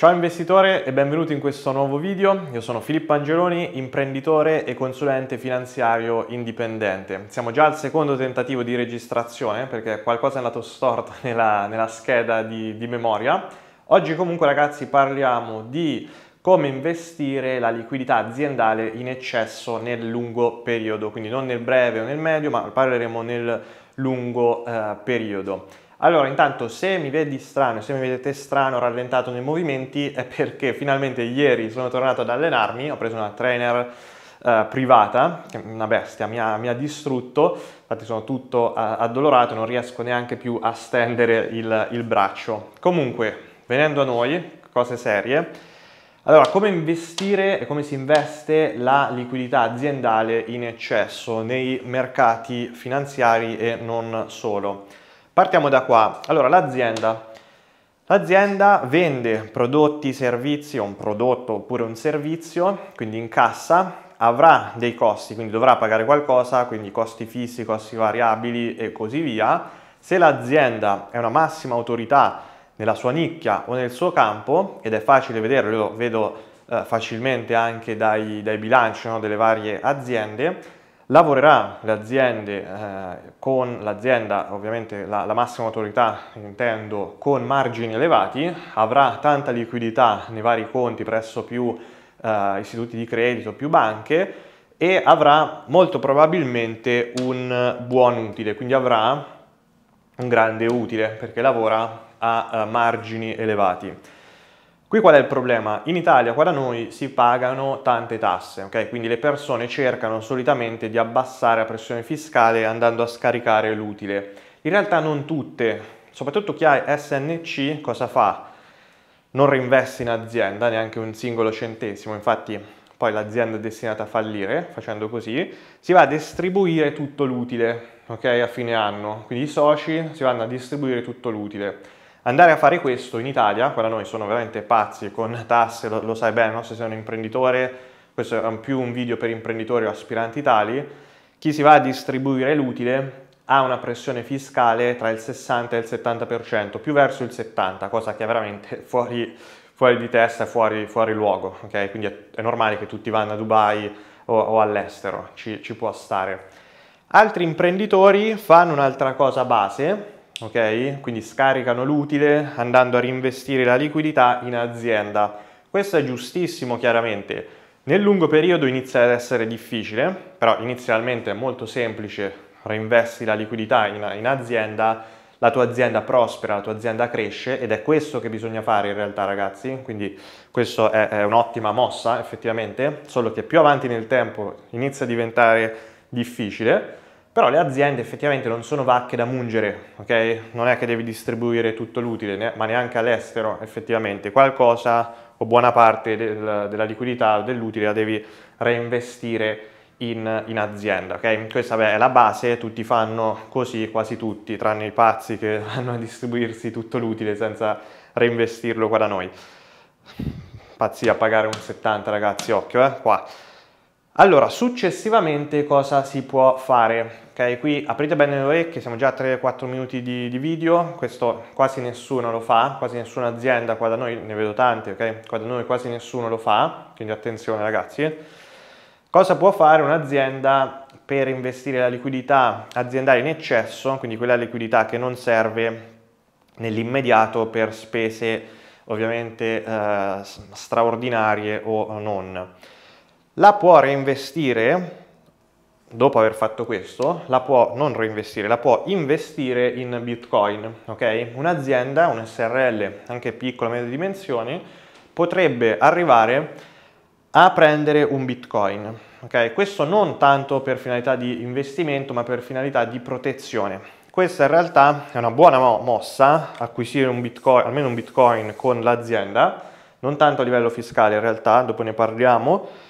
Ciao investitore e benvenuto in questo nuovo video. Io sono Filippo Angeloni, imprenditore e consulente finanziario indipendente. Siamo già al secondo tentativo di registrazione perché qualcosa è andato storto nella, nella scheda di, di memoria. Oggi comunque ragazzi parliamo di come investire la liquidità aziendale in eccesso nel lungo periodo, quindi non nel breve o nel medio, ma parleremo nel lungo eh, periodo. Allora, intanto, se mi vedi strano, se mi vedete strano, rallentato nei movimenti, è perché finalmente ieri sono tornato ad allenarmi, ho preso una trainer eh, privata, che è una bestia, mi ha, mi ha, distrutto, infatti sono tutto addolorato, non riesco neanche più a stendere il, il braccio. Comunque, venendo a noi, cose serie, allora, come investire e come si investe la liquidità aziendale in eccesso nei mercati finanziari e non solo? Partiamo da qua. Allora, l'azienda. L'azienda vende prodotti, servizi, o un prodotto oppure un servizio, quindi in cassa, avrà dei costi, quindi dovrà pagare qualcosa, quindi costi fissi, costi variabili e così via. Se l'azienda è una massima autorità nella sua nicchia o nel suo campo, ed è facile vederlo, lo vedo eh, facilmente anche dai, dai bilanci no, delle varie aziende, Lavorerà l'azienda eh, con l'azienda, ovviamente la, la, massima autorità intendo, con margini elevati, avrà tanta liquidità nei vari conti presso più eh, istituti di credito, più banche e avrà molto probabilmente un buon utile, quindi avrà un grande utile perché lavora a, a eh, margini elevati. Qui qual è il problema? In Italia, qua da noi, si pagano tante tasse, ok? Quindi le persone cercano solitamente di abbassare la pressione fiscale andando a scaricare l'utile. In realtà non tutte, soprattutto chi ha SNC cosa fa? Non reinveste in azienda neanche un singolo centesimo, infatti poi l'azienda è destinata a fallire facendo così, si va a distribuire tutto l'utile, ok? A fine anno, quindi i soci si vanno a distribuire tutto l'utile. Andare a fare questo in Italia, qua noi sono veramente pazzi con tasse, lo, lo sai bene, no? se sei un imprenditore, questo è più un video per imprenditori o aspiranti tali, chi si va a distribuire l'utile ha una pressione fiscale tra il 60 e il 70%, più verso il 70%, cosa che è veramente fuori, fuori di testa fuori, fuori, luogo, ok? Quindi è, è, normale che tutti vanno a Dubai o, o all'estero, ci, ci può stare. Altri imprenditori fanno un'altra cosa base, ok? Quindi scaricano l'utile andando a reinvestire la liquidità in azienda. Questo è giustissimo chiaramente. Nel lungo periodo inizia ad essere difficile, però inizialmente è molto semplice, reinvesti la liquidità in, in azienda, la tua azienda prospera, la tua azienda cresce ed è questo che bisogna fare in realtà ragazzi, quindi questa è, è un'ottima mossa effettivamente, solo che più avanti nel tempo inizia a diventare difficile però le aziende effettivamente non sono vacche da mungere, ok? Non è che devi distribuire tutto l'utile, ne ma neanche all'estero effettivamente. Qualcosa o buona parte del, della liquidità o dell'utile la devi reinvestire in, in azienda, ok? Questa beh, è la base, tutti fanno così, quasi tutti, tranne i pazzi che vanno a distribuirsi tutto l'utile senza reinvestirlo qua da noi. Pazzi a pagare un 70 ragazzi, occhio, eh, qua. Allora, successivamente cosa si può fare? Ok, qui aprite bene le orecchie, siamo già a 3-4 minuti di, di, video, questo quasi nessuno lo fa, quasi nessuna azienda, qua da noi ne vedo tante, ok? Qua da noi quasi nessuno lo fa, quindi attenzione ragazzi. Cosa può fare un'azienda per investire la liquidità aziendale in eccesso, quindi quella liquidità che non serve nell'immediato per spese ovviamente eh, straordinarie o non la può reinvestire, dopo aver fatto questo, la può non reinvestire, la può investire in Bitcoin, ok? Un'azienda, un SRL, anche piccola, media dimensioni, potrebbe arrivare a prendere un Bitcoin, ok? Questo non tanto per finalità di investimento, ma per finalità di protezione. Questa in realtà è una buona mossa, acquisire un Bitcoin, almeno un Bitcoin con l'azienda, non tanto a livello fiscale in realtà, dopo ne parliamo,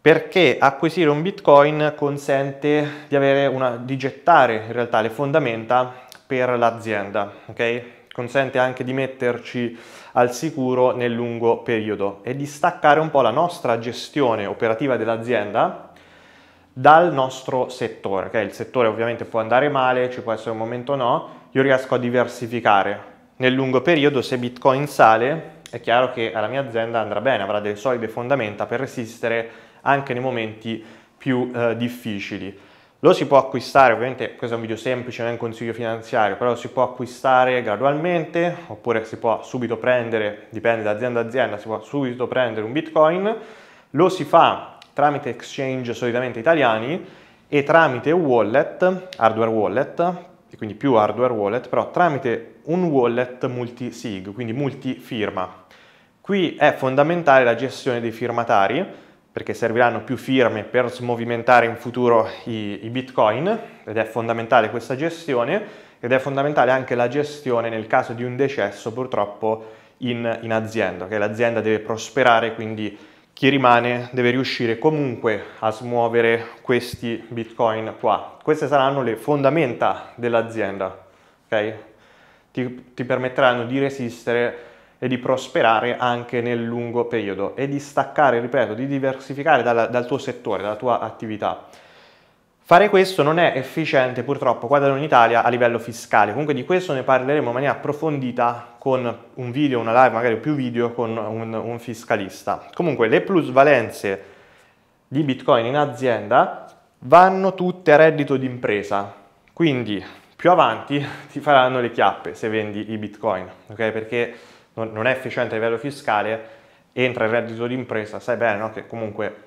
perché acquisire un bitcoin consente di, una, di gettare in realtà le fondamenta per l'azienda, ok? Consente anche di metterci al sicuro nel lungo periodo e di staccare un po' la nostra gestione operativa dell'azienda dal nostro settore, ok? Il settore ovviamente può andare male, ci può essere un momento no, io riesco a diversificare. Nel lungo periodo se Bitcoin sale è chiaro che la mia azienda andrà bene, avrà delle solide fondamenta per resistere anche nei momenti più eh, difficili. Lo si può acquistare, ovviamente questo è un video semplice, non è un consiglio finanziario, però si può acquistare gradualmente oppure si può subito prendere, dipende da azienda a azienda, si può subito prendere un bitcoin. Lo si fa tramite exchange solitamente italiani e tramite wallet, hardware wallet, e quindi più hardware wallet, però tramite un wallet multi-sig, quindi multi-firma. Qui è fondamentale la gestione dei firmatari, perché serviranno più firme per smovimentare in futuro i, i bitcoin ed è fondamentale questa gestione ed è fondamentale anche la gestione nel caso di un decesso purtroppo in, in azienda, che l'azienda deve prosperare, quindi chi rimane deve riuscire comunque a smuovere questi bitcoin qua. Queste saranno le fondamenta dell'azienda, ok? Ti, ti permetteranno di resistere e di prosperare anche nel lungo periodo e di staccare, ripeto, di diversificare dal, dal tuo settore, dalla tua attività. Fare questo non è efficiente purtroppo qua da noi in Italia a livello fiscale, comunque di questo ne parleremo in maniera approfondita con un video, una live, magari più video con un, un fiscalista. Comunque le plusvalenze di Bitcoin in azienda vanno tutte a reddito d'impresa, quindi più avanti ti faranno le chiappe se vendi i Bitcoin, ok? Perché non, non è efficiente a livello fiscale, entra il reddito d'impresa, sai bene no? che comunque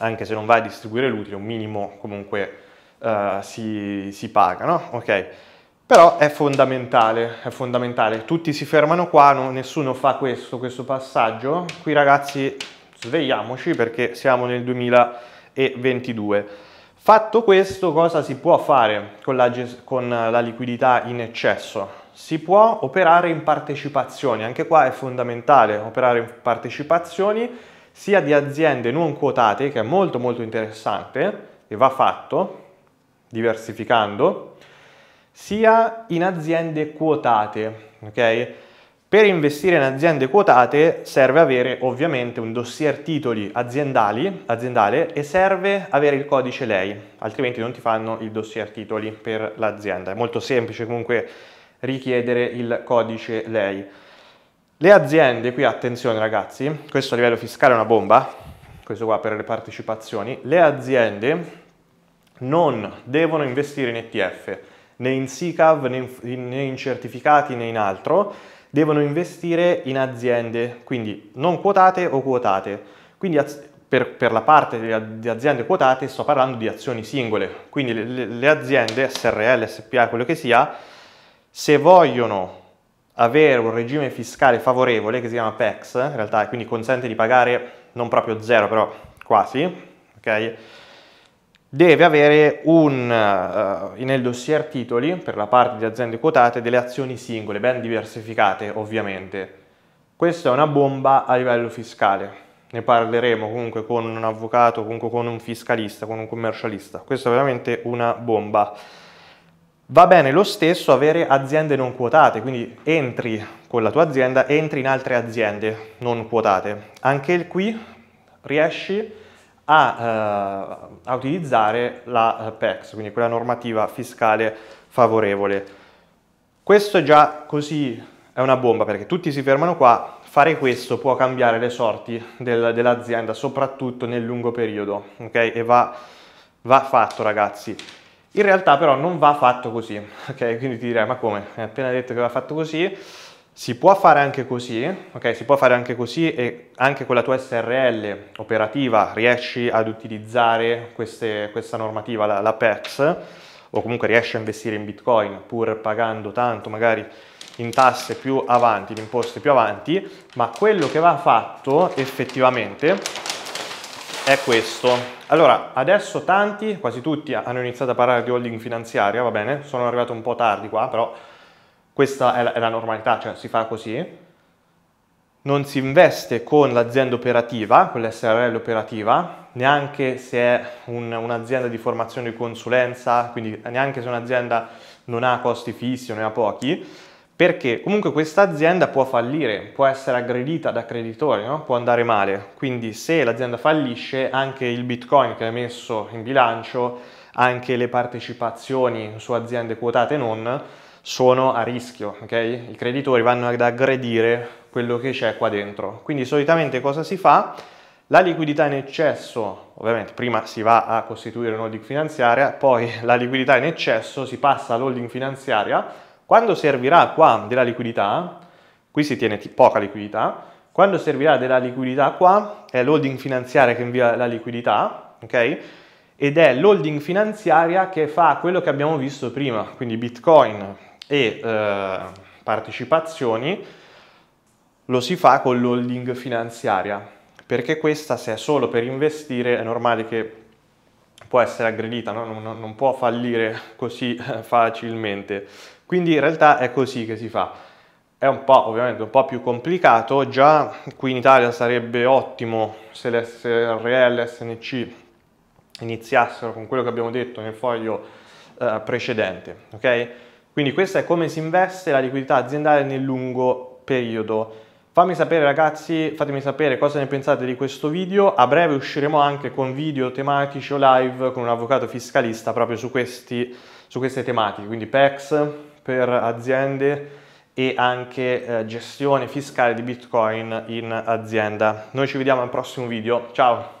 anche se non vai a distribuire l'utile, un minimo comunque uh, si, si, paga, no? Ok? Però è fondamentale, è fondamentale. Tutti si fermano qua, non, nessuno fa questo, questo passaggio. Qui ragazzi svegliamoci perché siamo nel 2022. Fatto questo, cosa si può fare con la, con la liquidità in eccesso? Si può operare in partecipazioni, anche qua è fondamentale operare in partecipazioni sia di aziende non quotate, che è molto molto interessante e va fatto diversificando, sia in aziende quotate, ok? Per investire in aziende quotate serve avere ovviamente un dossier titoli aziendale e serve avere il codice lei, altrimenti non ti fanno il dossier titoli per l'azienda. È molto semplice comunque richiedere il codice lei. Le aziende, qui attenzione ragazzi, questo a livello fiscale è una bomba, questo qua per le partecipazioni, le aziende non devono investire in ETF, né in SICAV, né in, certificati, né in altro, devono investire in aziende, quindi non quotate o quotate. Quindi per, per, la parte di aziende quotate sto parlando di azioni singole, quindi le, le aziende, SRL, SPA, quello che sia, se vogliono avere un regime fiscale favorevole, che si chiama PEX, in realtà quindi consente di pagare non proprio zero, però quasi, ok? Deve avere un, uh, nel dossier titoli, per la parte di aziende quotate, delle azioni singole, ben diversificate ovviamente. Questa è una bomba a livello fiscale, ne parleremo comunque con un avvocato, comunque con un fiscalista, con un commercialista. Questa è veramente una bomba. Va bene lo stesso avere aziende non quotate, quindi entri con la tua azienda, entri in altre aziende non quotate. Anche qui riesci a, eh, a utilizzare la eh, PEX, quindi quella normativa fiscale favorevole. Questo è già così è una bomba perché tutti si fermano qua, fare questo può cambiare le sorti del, dell'azienda soprattutto nel lungo periodo, ok? E va, va fatto ragazzi. In realtà però non va fatto così, ok? Quindi ti direi, ma come? Hai appena detto che va fatto così, si può fare anche così, ok? Si può fare anche così e anche con la tua SRL operativa riesci ad utilizzare queste, questa normativa, la, la PEX, o comunque riesci a investire in Bitcoin pur pagando tanto magari in tasse più avanti, in imposte più avanti, ma quello che va fatto effettivamente è questo. Allora, adesso tanti, quasi tutti, hanno iniziato a parlare di holding finanziaria, va bene? Sono arrivato un po' tardi qua, però questa è la, è la normalità, cioè si fa così. Non si investe con l'azienda operativa, con l'SRL operativa, neanche se è un, un'azienda di formazione e consulenza, quindi neanche se un'azienda non ha costi fissi o ne ha pochi, perché comunque questa azienda può fallire, può essere aggredita da creditori, no? può andare male. Quindi se l'azienda fallisce, anche il bitcoin che è messo in bilancio, anche le partecipazioni su aziende quotate non, sono a rischio, okay? I creditori vanno ad aggredire quello che c'è qua dentro. Quindi solitamente cosa si fa? La liquidità in eccesso, ovviamente prima si va a costituire un holding finanziaria, poi la liquidità in eccesso si passa all'holding finanziaria, quando servirà qua della liquidità, qui si tiene poca liquidità, quando servirà della liquidità qua è l'holding finanziaria che invia la liquidità, ok? Ed è l'holding finanziaria che fa quello che abbiamo visto prima, quindi Bitcoin e eh, partecipazioni, lo si fa con l'holding finanziaria, perché questa se è solo per investire è normale che può essere aggredita, no? non, non può fallire così eh, facilmente. Quindi in realtà è così che si fa. È un po' ovviamente un po' più complicato, già qui in Italia sarebbe ottimo se l'SRL e SNC iniziassero con quello che abbiamo detto nel foglio eh, precedente, ok? Quindi questo è come si investe la liquidità aziendale nel lungo periodo. Fammi sapere ragazzi, fatemi sapere cosa ne pensate di questo video, a breve usciremo anche con video tematici o live con un avvocato fiscalista proprio su, questi, su queste tematiche, quindi PEX, per aziende e anche eh, gestione fiscale di Bitcoin in azienda. Noi ci vediamo al prossimo video, ciao!